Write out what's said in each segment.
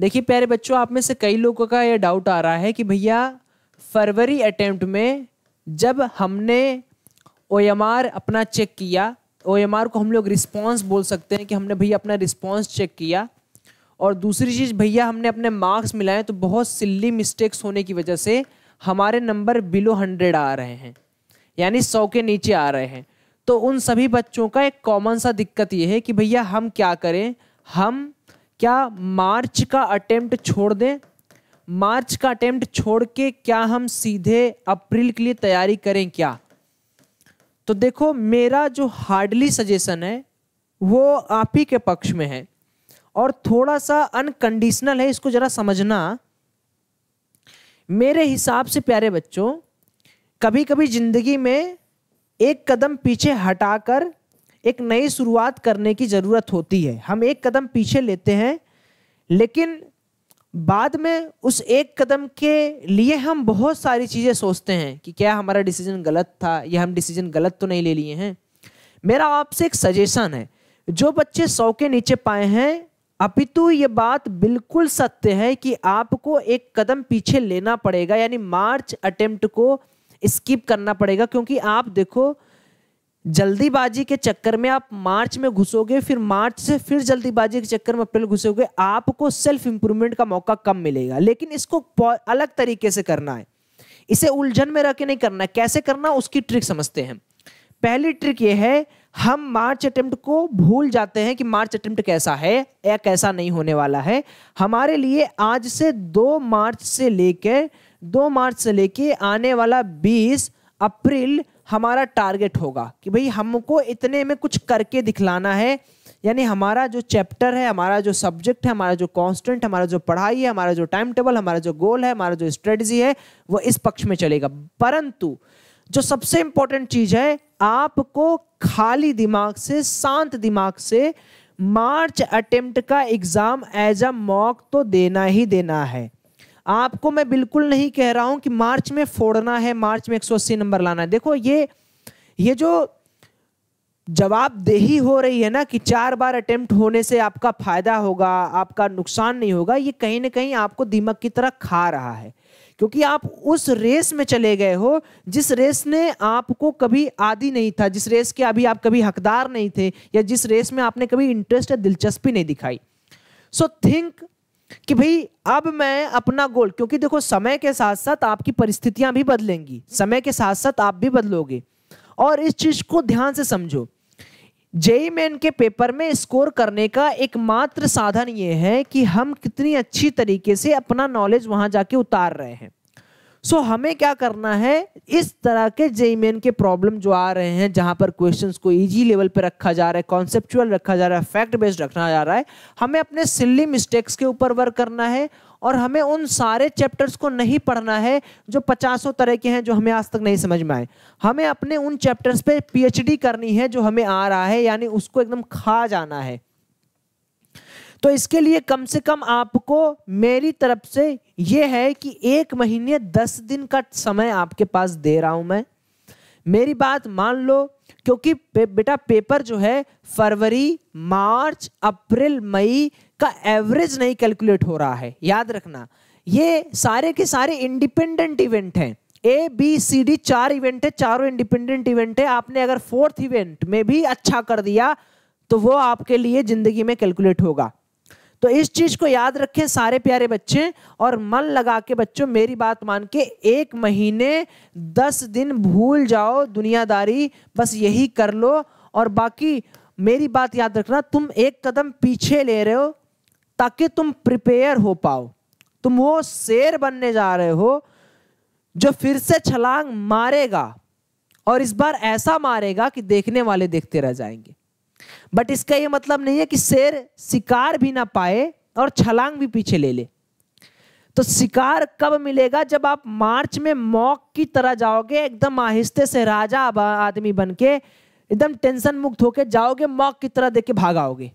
देखिए प्यारे बच्चों आप में से कई लोगों का यह डाउट आ रहा है कि भैया फरवरी अटैम्प्ट में जब हमने ओ अपना चेक किया ओ को हम लोग रिस्पॉन्स बोल सकते हैं कि हमने भैया अपना रिस्पॉन्स चेक किया और दूसरी चीज़ भैया हमने अपने मार्क्स मिलाए तो बहुत सिल्ली मिस्टेक्स होने की वजह से हमारे नंबर बिलो हंड्रेड आ रहे हैं यानी सौ के नीचे आ रहे हैं तो उन सभी बच्चों का एक कॉमन सा दिक्कत ये है कि भैया हम क्या करें हम क्या मार्च का अटेम्प्ट छोड़ दें मार्च का अटेम्प्ट छोड़ के क्या हम सीधे अप्रैल के लिए तैयारी करें क्या तो देखो मेरा जो हार्डली सजेशन है वो आप ही के पक्ष में है और थोड़ा सा अनकंडीशनल है इसको ज़रा समझना मेरे हिसाब से प्यारे बच्चों कभी कभी ज़िंदगी में एक कदम पीछे हटाकर एक नई शुरुआत करने की ज़रूरत होती है हम एक कदम पीछे लेते हैं लेकिन बाद में उस एक कदम के लिए हम बहुत सारी चीज़ें सोचते हैं कि क्या हमारा डिसीजन गलत था या हम डिसीजन गलत तो नहीं ले लिए हैं मेरा आपसे एक सजेशन है जो बच्चे सौ के नीचे पाए हैं अपितु ये बात बिल्कुल सत्य है कि आपको एक कदम पीछे लेना पड़ेगा यानी मार्च अटेम्प्ट को स्किप करना पड़ेगा क्योंकि आप देखो जल्दीबाजी के चक्कर में आप मार्च में घुसोगे फिर मार्च से फिर जल्दीबाजी के चक्कर में अप्रैल घुसोगे आपको सेल्फ इंप्रूवमेंट का मौका कम मिलेगा लेकिन इसको अलग तरीके से करना है इसे उलझन में रह के नहीं करना है कैसे करना उसकी ट्रिक समझते हैं पहली ट्रिक ये है हम मार्च अटेम्प्ट को भूल जाते हैं कि मार्च अटेम्प्ट कैसा है या कैसा नहीं होने वाला है हमारे लिए आज से दो मार्च से लेकर दो मार्च से लेके आने वाला बीस अप्रैल हमारा टारगेट होगा कि भाई हमको इतने में कुछ करके दिखलाना है यानी हमारा जो चैप्टर है हमारा जो सब्जेक्ट है हमारा जो कांस्टेंट हमारा जो पढ़ाई है हमारा जो टाइम टेबल हमारा जो गोल है हमारा जो स्ट्रेटजी है वो इस पक्ष में चलेगा परंतु जो सबसे इंपॉर्टेंट चीज है आपको खाली दिमाग से शांत दिमाग से मार्च अटेम्प्ट का एग्जाम एज अ मॉक तो देना ही देना है आपको मैं बिल्कुल नहीं कह रहा हूं कि मार्च में फोड़ना है मार्च में 180 नंबर लाना है देखो ये ये जो जवाबदेही हो रही है ना कि चार बार अटेम्प्ट होने से आपका फायदा होगा आपका नुकसान नहीं होगा ये कहीं ना कहीं आपको दिमाग की तरह खा रहा है क्योंकि आप उस रेस में चले गए हो जिस रेस ने आपको कभी आदि नहीं था जिस रेस के अभी आप कभी हकदार नहीं थे या जिस रेस में आपने कभी इंटरेस्ट या दिलचस्पी नहीं दिखाई सो थिंक कि भाई अब मैं अपना गोल क्योंकि देखो समय के साथ साथ आपकी परिस्थितियां भी बदलेंगी समय के साथ साथ आप भी बदलोगे और इस चीज को ध्यान से समझो जेई मेन के पेपर में स्कोर करने का एकमात्र साधन ये है कि हम कितनी अच्छी तरीके से अपना नॉलेज वहां जाके उतार रहे हैं सो so, हमें क्या करना है इस तरह के जेईमेन के प्रॉब्लम जो आ रहे हैं जहां पर क्वेश्चंस को इजी लेवल पर रखा जा रहा है कॉन्सेप्चुअल रखा जा रहा है फैक्ट बेस्ड रखा जा रहा है हमें अपने सिल्ली मिस्टेक्स के ऊपर वर्क करना है और हमें उन सारे चैप्टर्स को नहीं पढ़ना है जो पचासों तरह के हैं जो हमें आज तक नहीं समझ में आए हमें अपने उन चैप्टर्स पे पीएचडी करनी है जो हमें आ रहा है यानी उसको एकदम खा जाना है तो इसके लिए कम से कम आपको मेरी तरफ से ये है कि एक महीने दस दिन का समय आपके पास दे रहा हूँ मैं मेरी बात मान लो क्योंकि पे, बेटा पेपर जो है फरवरी मार्च अप्रैल मई का एवरेज नहीं कैलकुलेट हो रहा है याद रखना ये सारे के सारे इंडिपेंडेंट इवेंट हैं ए बी सी डी चार इवेंट है चारों इंडिपेंडेंट इवेंट है आपने अगर फोर्थ इवेंट में भी अच्छा कर दिया तो वो आपके लिए जिंदगी में कैलकुलेट होगा तो इस चीज़ को याद रखें सारे प्यारे बच्चे और मन लगा के बच्चों मेरी बात मान के एक महीने दस दिन भूल जाओ दुनियादारी बस यही कर लो और बाकी मेरी बात याद रखना तुम एक कदम पीछे ले रहे हो ताकि तुम प्रिपेयर हो पाओ तुम वो शेर बनने जा रहे हो जो फिर से छलांग मारेगा और इस बार ऐसा मारेगा कि देखने वाले देखते रह जाएंगे बट इसका यह मतलब नहीं है कि शेर शिकार भी ना पाए और छलांग भी पीछे ले ले तो शिकार कब मिलेगा जब आप मार्च में मॉक की तरह जाओगे एकदम आहिस्ते से राजा आदमी बन के एकदम टेंशन मुक्त होके जाओगे मॉक की तरह देके भागाओगे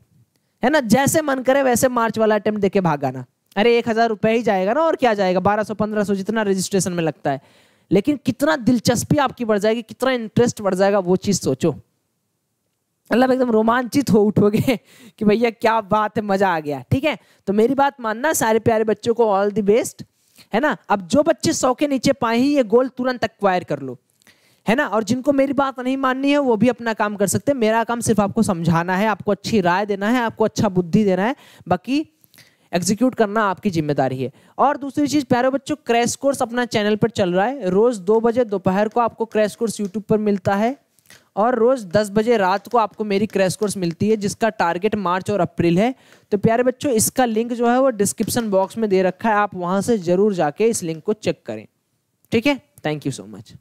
है ना जैसे मन करे वैसे मार्च वाला अटेम्प्ट देके भागाना अरे एक हजार रुपये ही जाएगा ना और क्या जाएगा बारह सौ पंद्रह सौ जितना रजिस्ट्रेशन में लगता है लेकिन कितना दिलचस्पी आपकी बढ़ जाएगी कितना इंटरेस्ट बढ़ जाएगा वो चीज़ सोचो मतलब एकदम रोमांचित हो उठोगे कि भैया क्या बात है मजा आ गया ठीक है तो मेरी बात मानना सारे प्यारे बच्चों को ऑल दी बेस्ट है ना अब जो बच्चे सौ के नीचे पाए ही ये गोल तुरंत एक्वायर कर लो है ना और जिनको मेरी बात नहीं माननी है वो भी अपना काम कर सकते हैं मेरा काम सिर्फ आपको समझाना है आपको अच्छी राय देना है आपको अच्छा बुद्धि देना है बाकी एग्जीक्यूट करना आपकी जिम्मेदारी है और दूसरी चीज़ प्यारे बच्चों क्रैश कोर्स अपना चैनल पर चल रहा है रोज़ दो बजे दोपहर को आपको क्रैश कोर्स यूट्यूब पर मिलता है और रोज़ दस बजे रात को आपको मेरी क्रैश कोर्स मिलती है जिसका टारगेट मार्च और अप्रैल है तो प्यारे बच्चों इसका लिंक जो है वो डिस्क्रिप्शन बॉक्स में दे रखा है आप वहाँ से ज़रूर जाके इस लिंक को चेक करें ठीक है थैंक यू सो मच